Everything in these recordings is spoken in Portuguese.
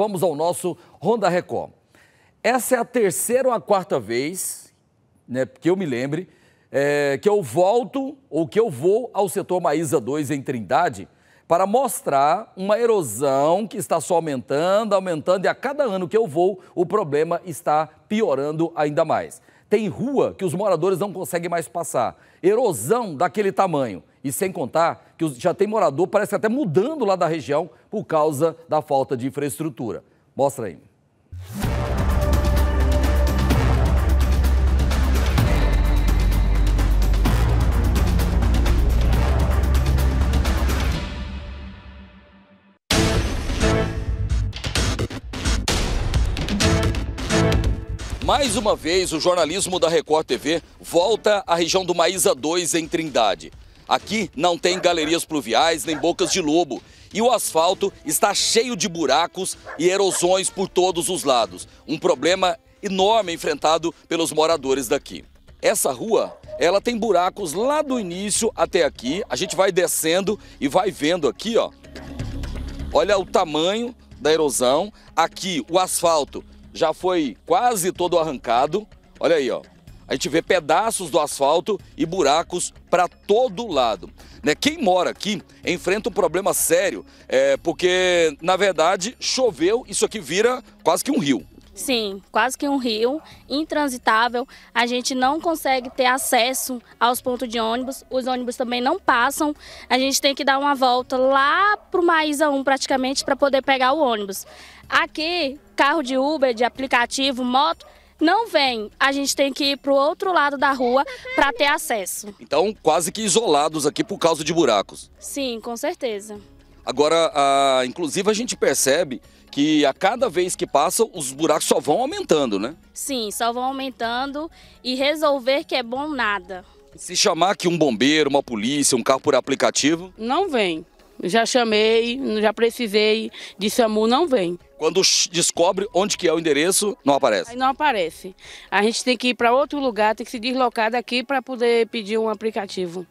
Vamos ao nosso Ronda Record. Essa é a terceira ou a quarta vez, né, que eu me lembre, é, que eu volto ou que eu vou ao setor Maísa 2 em Trindade para mostrar uma erosão que está só aumentando, aumentando, e a cada ano que eu vou, o problema está piorando ainda mais. Tem rua que os moradores não conseguem mais passar, erosão daquele tamanho. E sem contar que já tem morador, parece até mudando lá da região por causa da falta de infraestrutura. Mostra aí. Mais uma vez, o jornalismo da Record TV volta à região do Maísa 2, em Trindade. Aqui não tem galerias pluviais nem bocas de lobo. E o asfalto está cheio de buracos e erosões por todos os lados. Um problema enorme enfrentado pelos moradores daqui. Essa rua, ela tem buracos lá do início até aqui. A gente vai descendo e vai vendo aqui, ó. Olha o tamanho da erosão. Aqui o asfalto já foi quase todo arrancado. Olha aí, ó a gente vê pedaços do asfalto e buracos para todo lado. Né? Quem mora aqui enfrenta um problema sério, é, porque na verdade choveu, isso aqui vira quase que um rio. Sim, quase que um rio, intransitável. A gente não consegue ter acesso aos pontos de ônibus, os ônibus também não passam. A gente tem que dar uma volta lá para o Maísa 1 praticamente para poder pegar o ônibus. Aqui, carro de Uber, de aplicativo, moto, não vem, a gente tem que ir para o outro lado da rua para ter acesso. Então, quase que isolados aqui por causa de buracos. Sim, com certeza. Agora, a, inclusive, a gente percebe que a cada vez que passa, os buracos só vão aumentando, né? Sim, só vão aumentando e resolver que é bom nada. Se chamar aqui um bombeiro, uma polícia, um carro por aplicativo. Não vem. Já chamei, já precisei de SAMU, não vem. Quando descobre onde que é o endereço, não aparece? Aí não aparece. A gente tem que ir para outro lugar, tem que se deslocar daqui para poder pedir um aplicativo.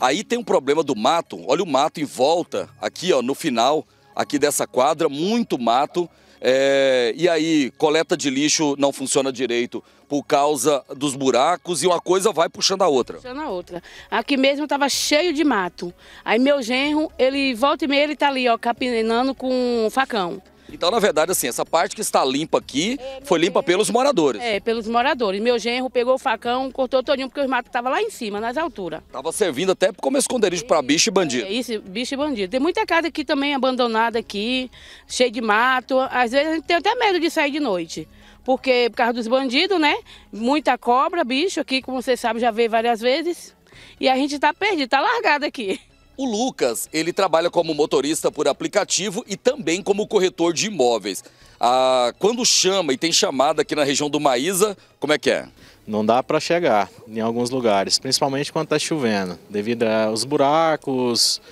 Aí tem um problema do mato. Olha o mato em volta, aqui ó, no final aqui dessa quadra, muito mato. É, e aí, coleta de lixo não funciona direito por causa dos buracos e uma coisa vai puxando a outra. Puxando a outra. Aqui mesmo estava cheio de mato. Aí meu genro, ele volta e meia, ele tá ali, ó, capinando com um facão. Então, na verdade, assim, essa parte que está limpa aqui é, foi limpa pelos moradores. É, pelos moradores. Meu genro pegou o facão, cortou todinho, porque os matos estavam lá em cima, nas alturas. Estava servindo até como esconderijo para bicho e bandido. É, isso, bicho e bandido. Tem muita casa aqui também abandonada aqui, cheia de mato. Às vezes a gente tem até medo de sair de noite porque por causa dos bandidos, né? Muita cobra, bicho aqui, como você sabe, já veio várias vezes. E a gente tá perdido, tá largado aqui. O Lucas, ele trabalha como motorista por aplicativo e também como corretor de imóveis. Ah, quando chama e tem chamada aqui na região do Maísa, como é que é? Não dá para chegar em alguns lugares, principalmente quando está chovendo, devido aos buracos,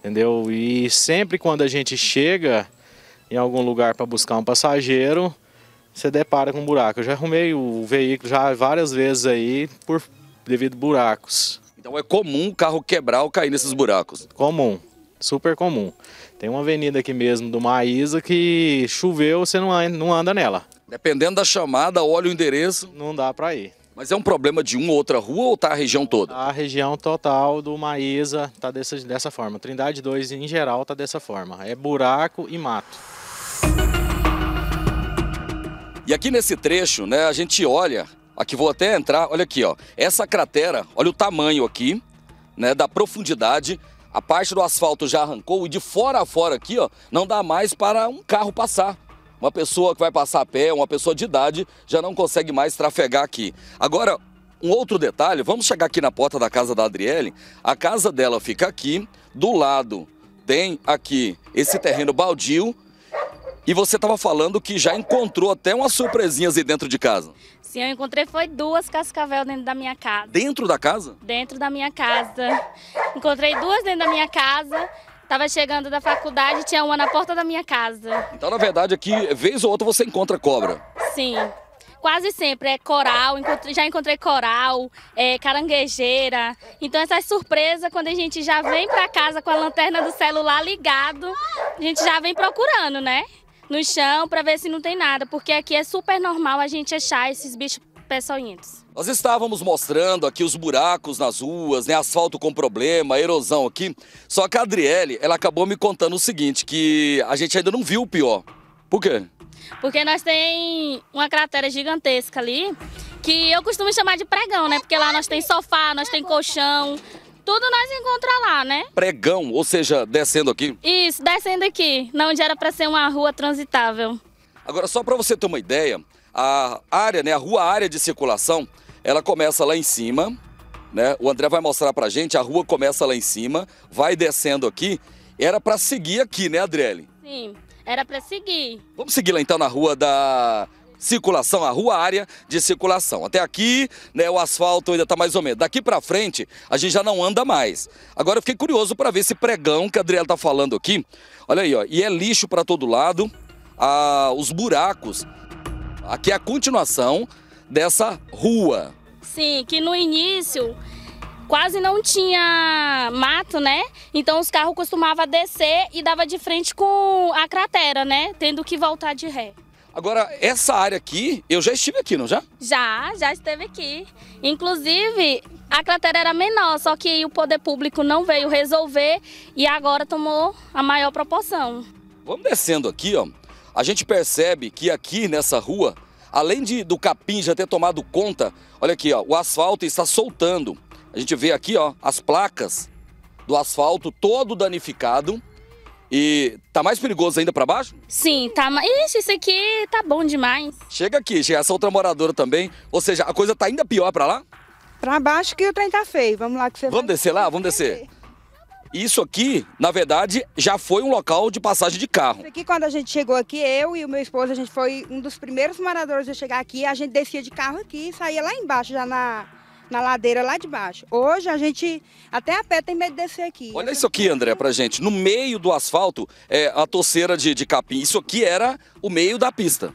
entendeu? E sempre quando a gente chega em algum lugar para buscar um passageiro, você depara com um buraco. Eu já arrumei o veículo já várias vezes aí por devido buracos. Então é comum o carro quebrar ou cair nesses buracos? Comum, super comum. Tem uma avenida aqui mesmo do Maísa que choveu, você não anda, nela. Dependendo da chamada, olha o endereço. Não dá para ir. Mas é um problema de uma ou outra rua ou tá a região toda? A região total do Maísa tá dessa, dessa forma. Trindade 2 em geral tá dessa forma. É buraco e mato. E aqui nesse trecho, né, a gente olha, aqui vou até entrar, olha aqui, ó. Essa cratera, olha o tamanho aqui, né, da profundidade. A parte do asfalto já arrancou e de fora a fora aqui, ó, não dá mais para um carro passar. Uma pessoa que vai passar a pé, uma pessoa de idade, já não consegue mais trafegar aqui. Agora, um outro detalhe, vamos chegar aqui na porta da casa da Adriele. A casa dela fica aqui, do lado tem aqui esse terreno baldio, e você estava falando que já encontrou até umas surpresinhas aí dentro de casa. Sim, eu encontrei foi duas cascavel dentro da minha casa. Dentro da casa? Dentro da minha casa. Encontrei duas dentro da minha casa. Tava chegando da faculdade, tinha uma na porta da minha casa. Então, na verdade, aqui, vez ou outra, você encontra cobra. Sim. Quase sempre é coral, encontrei, já encontrei coral, é, caranguejeira. Então essas surpresas, quando a gente já vem para casa com a lanterna do celular ligado, a gente já vem procurando, né? no chão para ver se não tem nada, porque aqui é super normal a gente achar esses bichos peçonhentos. Nós estávamos mostrando aqui os buracos nas ruas, né, asfalto com problema, erosão aqui. Só que a Adriele, ela acabou me contando o seguinte, que a gente ainda não viu o pior. Por quê? Porque nós tem uma cratera gigantesca ali, que eu costumo chamar de pregão, né? Porque lá nós tem sofá, nós tem colchão, tudo nós encontramos lá, né? Pregão, ou seja, descendo aqui? Isso, descendo aqui, onde era para ser uma rua transitável. Agora, só para você ter uma ideia, a área, né, a rua área de circulação, ela começa lá em cima, né? O André vai mostrar para gente, a rua começa lá em cima, vai descendo aqui. Era para seguir aqui, né, Adriele? Sim, era para seguir. Vamos seguir lá então na rua da circulação, a rua área de circulação. Até aqui, né, o asfalto ainda está mais ou menos. Daqui para frente, a gente já não anda mais. Agora eu fiquei curioso para ver esse pregão que a Adriela está falando aqui. Olha aí, ó, e é lixo para todo lado, a, os buracos. Aqui é a continuação dessa rua. Sim, que no início quase não tinha mato, né? Então os carros costumavam descer e dava de frente com a cratera, né? Tendo que voltar de ré. Agora, essa área aqui, eu já estive aqui, não já? Já, já esteve aqui. Inclusive, a cratera era menor, só que o poder público não veio resolver e agora tomou a maior proporção. Vamos descendo aqui, ó. A gente percebe que aqui nessa rua, além de, do capim já ter tomado conta, olha aqui, ó, o asfalto está soltando. A gente vê aqui, ó, as placas do asfalto todo danificado. E tá mais perigoso ainda para baixo? Sim, tá mais. Ixi, isso aqui tá bom demais. Chega aqui, chega essa outra moradora também. Ou seja, a coisa tá ainda pior para lá? Para baixo que o trem tá feio. Vamos lá que você Vamos vai... descer lá? Vamos descer. Isso aqui, na verdade, já foi um local de passagem de carro. Aqui, quando a gente chegou aqui, eu e o meu esposo, a gente foi um dos primeiros moradores a chegar aqui. A gente descia de carro aqui e saía lá embaixo, já na, na ladeira lá de baixo. Hoje a gente até a pé tem medo de descer aqui. Olha isso aqui, André, pra gente. No meio do asfalto, é, a torceira de, de capim. Isso aqui era o meio da pista.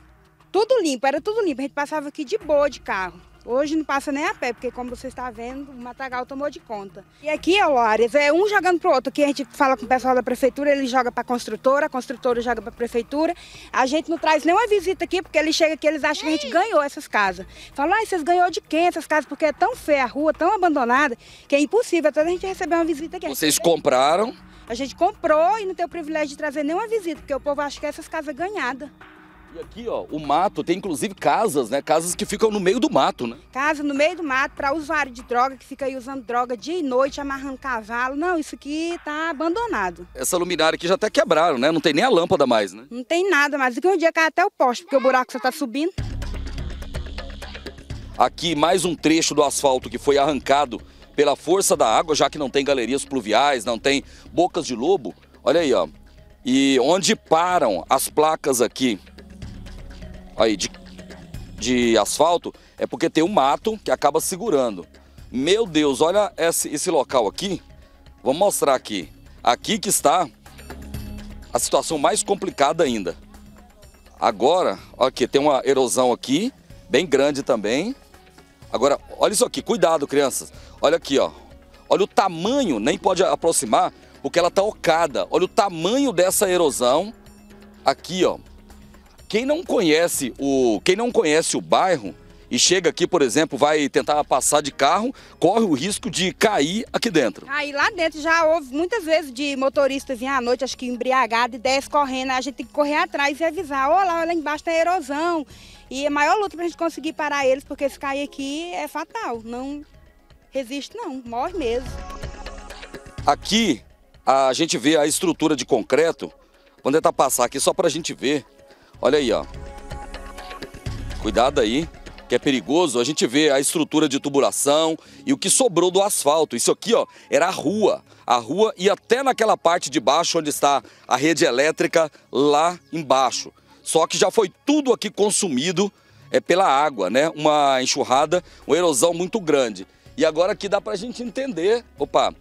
Tudo limpo, era tudo limpo. A gente passava aqui de boa de carro. Hoje não passa nem a pé, porque como você está vendo, o matagal tomou de conta. E aqui, é o Ares, é um jogando pro outro. Aqui a gente fala com o pessoal da prefeitura, ele joga para a construtora, a construtora joga para a prefeitura. A gente não traz nenhuma visita aqui, porque eles chegam aqui, eles acham que a gente ganhou essas casas. Falam, ah, vocês ganhou de quem essas casas? Porque é tão feia a rua, tão abandonada, que é impossível até a gente receber uma visita aqui. Vocês compraram? A gente comprou e não tem o privilégio de trazer nenhuma visita, porque o povo acha que é essas casas é ganhadas. E aqui, ó, o mato, tem inclusive casas, né? Casas que ficam no meio do mato, né? Casa no meio do mato para usuário de droga que fica aí usando droga dia e noite, amarrando cavalo. Não, isso aqui tá abandonado. Essa luminária aqui já até quebraram, né? Não tem nem a lâmpada mais, né? Não tem nada mais. Aqui um dia cai até o poste, porque o buraco só tá subindo. Aqui mais um trecho do asfalto que foi arrancado pela força da água, já que não tem galerias pluviais, não tem bocas de lobo. Olha aí, ó. E onde param as placas aqui aí de, de asfalto é porque tem um mato que acaba segurando. Meu Deus, olha esse, esse local aqui. Vou mostrar aqui. Aqui que está a situação mais complicada ainda. Agora, olha aqui tem uma erosão aqui, bem grande também. Agora, olha isso aqui, cuidado, crianças. Olha aqui, ó. Olha o tamanho, nem pode aproximar, porque ela tá ocada. Olha o tamanho dessa erosão aqui, ó. Quem não conhece o, quem não conhece o bairro e chega aqui, por exemplo, vai tentar passar de carro, corre o risco de cair aqui dentro. Aí lá dentro já houve muitas vezes de motoristas vir à noite, acho que embriagado, e desce correndo, a gente tem que correr atrás e avisar, olha lá, lá embaixo tem erosão. E a maior luta para a gente conseguir parar eles, porque se cair aqui é fatal, não resiste não, morre mesmo. Aqui a gente vê a estrutura de concreto, vou tentar é passar aqui só para a gente ver Olha aí, ó. Cuidado aí, que é perigoso. A gente vê a estrutura de tubulação e o que sobrou do asfalto. Isso aqui, ó, era a rua. A rua e até naquela parte de baixo onde está a rede elétrica, lá embaixo. Só que já foi tudo aqui consumido é, pela água, né? Uma enxurrada, uma erosão muito grande. E agora aqui dá pra gente entender, opa,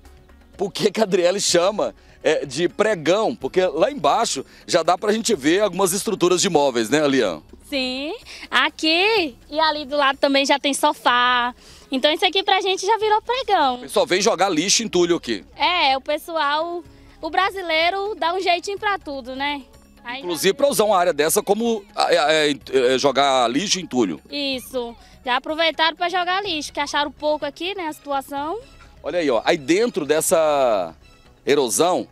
por que, que a Adriele chama é, de pregão, porque lá embaixo já dá para a gente ver algumas estruturas de móveis, né, Alian? Sim, aqui e ali do lado também já tem sofá. Então isso aqui pra gente já virou pregão. Só pessoal vem jogar lixo e entulho aqui. É, o pessoal, o brasileiro dá um jeitinho pra tudo, né? Aí Inclusive já... para usar uma área dessa como é, é, é, jogar lixo e entulho. Isso, já aproveitaram para jogar lixo, que acharam pouco aqui, né, a situação. Olha aí, ó, aí dentro dessa erosão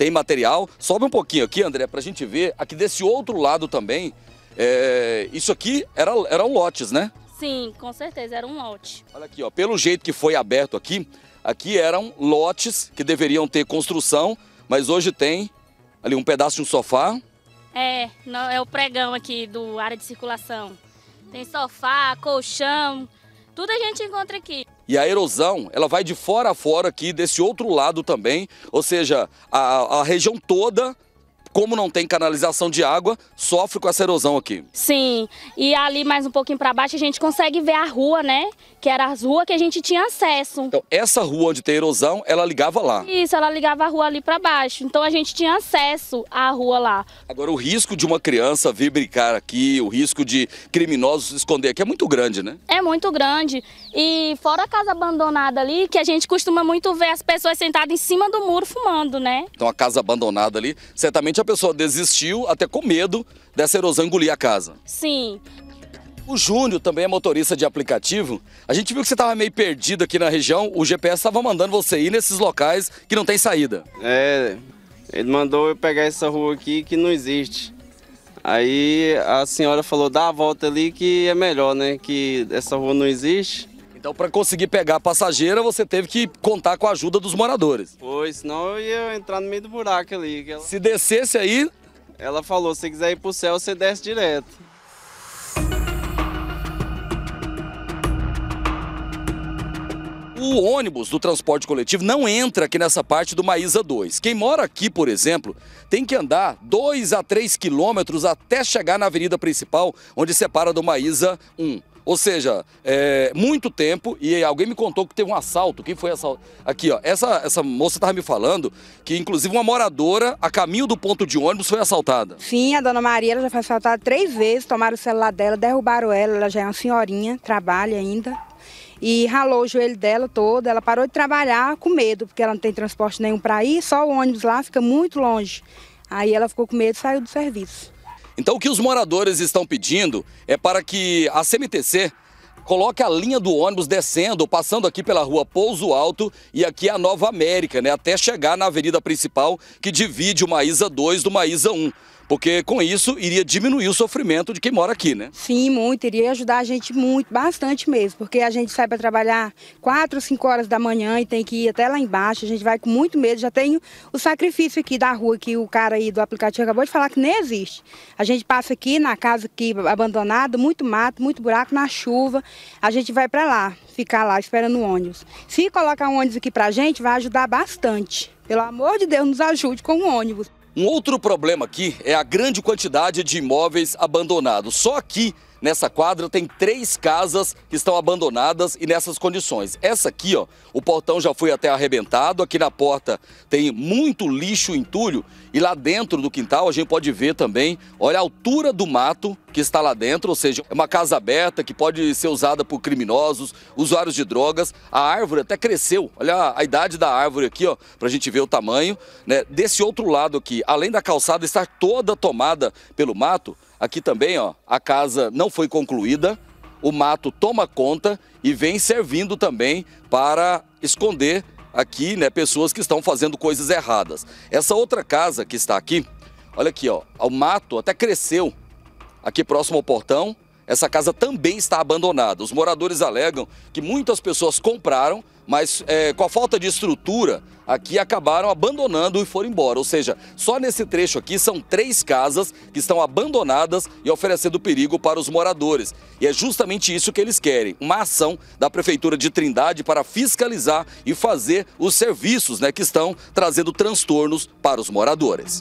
tem material. Sobe um pouquinho aqui, André, para a gente ver. Aqui desse outro lado também, é, isso aqui era, eram lotes, né? Sim, com certeza, era um lote. Olha aqui, ó, pelo jeito que foi aberto aqui, aqui eram lotes que deveriam ter construção, mas hoje tem ali um pedaço de um sofá. É, não, é o pregão aqui do área de circulação. Tem sofá, colchão, tudo a gente encontra aqui. E a erosão, ela vai de fora a fora aqui, desse outro lado também, ou seja, a, a região toda como não tem canalização de água, sofre com essa erosão aqui. Sim, e ali mais um pouquinho para baixo a gente consegue ver a rua, né? Que era as ruas que a gente tinha acesso. Então, essa rua onde tem erosão, ela ligava lá? Isso, ela ligava a rua ali para baixo. Então a gente tinha acesso à rua lá. Agora, o risco de uma criança vir brincar aqui, o risco de criminosos se esconder aqui é muito grande, né? É muito grande. E fora a casa abandonada ali, que a gente costuma muito ver as pessoas sentadas em cima do muro fumando, né? Então, a casa abandonada ali, certamente a pessoa desistiu, até com medo dessa erosão engolir a casa. Sim. O Júnior também é motorista de aplicativo. A gente viu que você estava meio perdido aqui na região. O GPS estava mandando você ir nesses locais que não tem saída. É, ele mandou eu pegar essa rua aqui que não existe. Aí a senhora falou, dá a volta ali que é melhor, né? Que essa rua não existe. Então, para conseguir pegar a passageira, você teve que contar com a ajuda dos moradores. Pois, senão eu ia entrar no meio do buraco ali. Ela... Se descesse aí... Ela falou, se quiser ir para o céu, você desce direto. O ônibus do transporte coletivo não entra aqui nessa parte do Maísa 2. Quem mora aqui, por exemplo, tem que andar 2 a 3 quilômetros até chegar na avenida principal, onde separa do Maísa 1. Ou seja, é, muito tempo, e alguém me contou que teve um assalto. Quem foi assalto? Aqui, ó. Essa, essa moça estava me falando que, inclusive, uma moradora, a caminho do ponto de ônibus, foi assaltada. Sim, a dona Maria ela já foi assaltada três vezes, tomaram o celular dela, derrubaram ela, ela já é uma senhorinha, trabalha ainda e ralou o joelho dela todo. Ela parou de trabalhar com medo, porque ela não tem transporte nenhum para ir, só o ônibus lá fica muito longe. Aí ela ficou com medo e saiu do serviço. Então, o que os moradores estão pedindo é para que a CMTC coloque a linha do ônibus descendo, passando aqui pela rua Pouso Alto e aqui a Nova América, né, até chegar na avenida principal que divide o Maísa 2 do Maísa 1. Porque com isso iria diminuir o sofrimento de quem mora aqui, né? Sim, muito. Iria ajudar a gente muito, bastante mesmo. Porque a gente sai para trabalhar 4, 5 horas da manhã e tem que ir até lá embaixo. A gente vai com muito medo. Já tem o sacrifício aqui da rua que o cara aí do aplicativo acabou de falar que nem existe. A gente passa aqui na casa aqui abandonada, muito mato, muito buraco, na chuva. A gente vai para lá, ficar lá esperando o ônibus. Se colocar um ônibus aqui para a gente, vai ajudar bastante. Pelo amor de Deus, nos ajude com o ônibus. Um outro problema aqui é a grande quantidade de imóveis abandonados. Só aqui Nessa quadra tem três casas que estão abandonadas e nessas condições. Essa aqui, ó, o portão já foi até arrebentado, aqui na porta tem muito lixo, entulho, e lá dentro do quintal a gente pode ver também, olha a altura do mato que está lá dentro, ou seja, é uma casa aberta que pode ser usada por criminosos, usuários de drogas. A árvore até cresceu, olha a idade da árvore aqui, ó, pra gente ver o tamanho, né? Desse outro lado aqui, além da calçada estar toda tomada pelo mato, Aqui também, ó, a casa não foi concluída, o mato toma conta e vem servindo também para esconder aqui, né, pessoas que estão fazendo coisas erradas. Essa outra casa que está aqui, olha aqui, ó, o mato até cresceu aqui próximo ao portão, essa casa também está abandonada. Os moradores alegam que muitas pessoas compraram, mas é, com a falta de estrutura aqui acabaram abandonando e foram embora. Ou seja, só nesse trecho aqui são três casas que estão abandonadas e oferecendo perigo para os moradores. E é justamente isso que eles querem: uma ação da Prefeitura de Trindade para fiscalizar e fazer os serviços né, que estão trazendo transtornos para os moradores.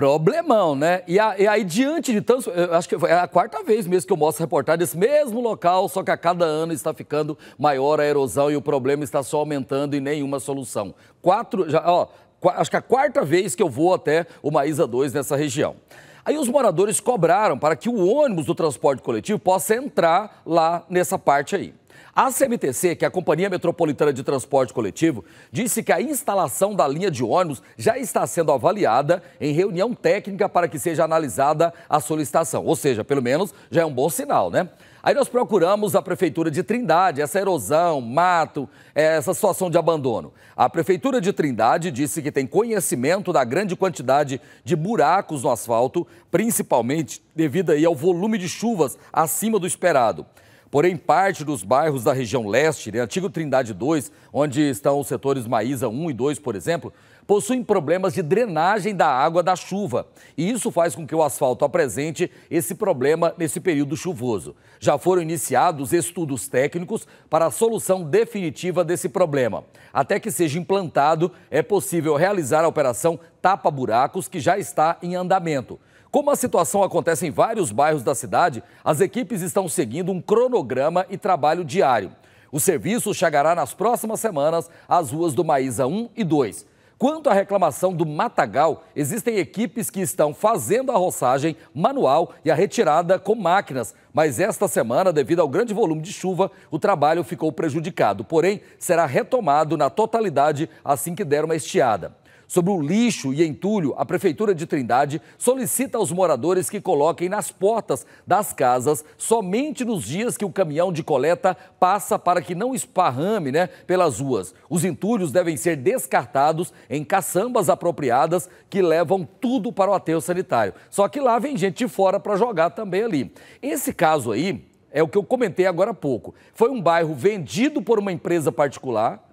Problemão, né? E, a, e aí, diante de tanto. Acho que é a quarta vez mesmo que eu mostro reportagem desse mesmo local, só que a cada ano está ficando maior a erosão e o problema está só aumentando e nenhuma solução. Quatro. Já, ó, acho que é a quarta vez que eu vou até o Maísa 2 nessa região. Aí os moradores cobraram para que o ônibus do transporte coletivo possa entrar lá nessa parte aí. A CMTC, que é a Companhia Metropolitana de Transporte Coletivo, disse que a instalação da linha de ônibus já está sendo avaliada em reunião técnica para que seja analisada a solicitação. Ou seja, pelo menos já é um bom sinal, né? Aí nós procuramos a Prefeitura de Trindade, essa erosão, mato, eh, essa situação de abandono. A Prefeitura de Trindade disse que tem conhecimento da grande quantidade de buracos no asfalto, principalmente devido aí ao volume de chuvas acima do esperado. Porém, parte dos bairros da região leste, né, antigo Trindade 2, onde estão os setores Maísa 1 e 2, por exemplo, possuem problemas de drenagem da água da chuva. E isso faz com que o asfalto apresente esse problema nesse período chuvoso. Já foram iniciados estudos técnicos para a solução definitiva desse problema. Até que seja implantado, é possível realizar a operação Tapa Buracos, que já está em andamento. Como a situação acontece em vários bairros da cidade, as equipes estão seguindo um cronograma e trabalho diário. O serviço chegará nas próximas semanas às ruas do Maísa 1 e 2. Quanto à reclamação do matagal, existem equipes que estão fazendo a roçagem manual e a retirada com máquinas, mas esta semana, devido ao grande volume de chuva, o trabalho ficou prejudicado. Porém, será retomado na totalidade assim que der uma estiada. Sobre o lixo e entulho, a Prefeitura de Trindade solicita aos moradores que coloquem nas portas das casas somente nos dias que o caminhão de coleta passa para que não esparrame né, pelas ruas. Os entulhos devem ser descartados em caçambas apropriadas que levam tudo para o aterro sanitário. Só que lá vem gente de fora para jogar também ali. Esse caso aí é o que eu comentei agora há pouco. Foi um bairro vendido por uma empresa particular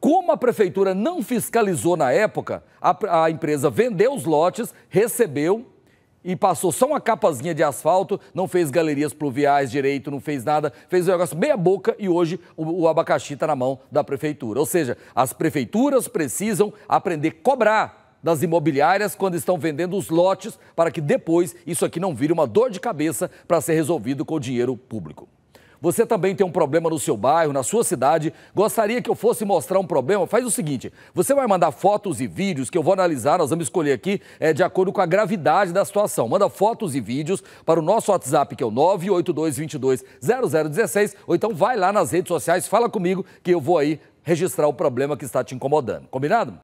como a prefeitura não fiscalizou na época, a, a, empresa vendeu os lotes, recebeu e passou só uma capazinha de asfalto, não fez galerias pluviais direito, não fez nada, fez um negócio meia boca e hoje o, o abacaxi está na mão da prefeitura. Ou seja, as prefeituras precisam aprender a cobrar das imobiliárias quando estão vendendo os lotes para que depois isso aqui não vire uma dor de cabeça para ser resolvido com o dinheiro público. Você também tem um problema no seu bairro, na sua cidade, gostaria que eu fosse mostrar um problema? Faz o seguinte, você vai mandar fotos e vídeos que eu vou analisar, nós vamos escolher aqui é, de acordo com a gravidade da situação. Manda fotos e vídeos para o nosso WhatsApp, que é o 982220016, ou então vai lá nas redes sociais, fala comigo que eu vou aí registrar o problema que está te incomodando. Combinado?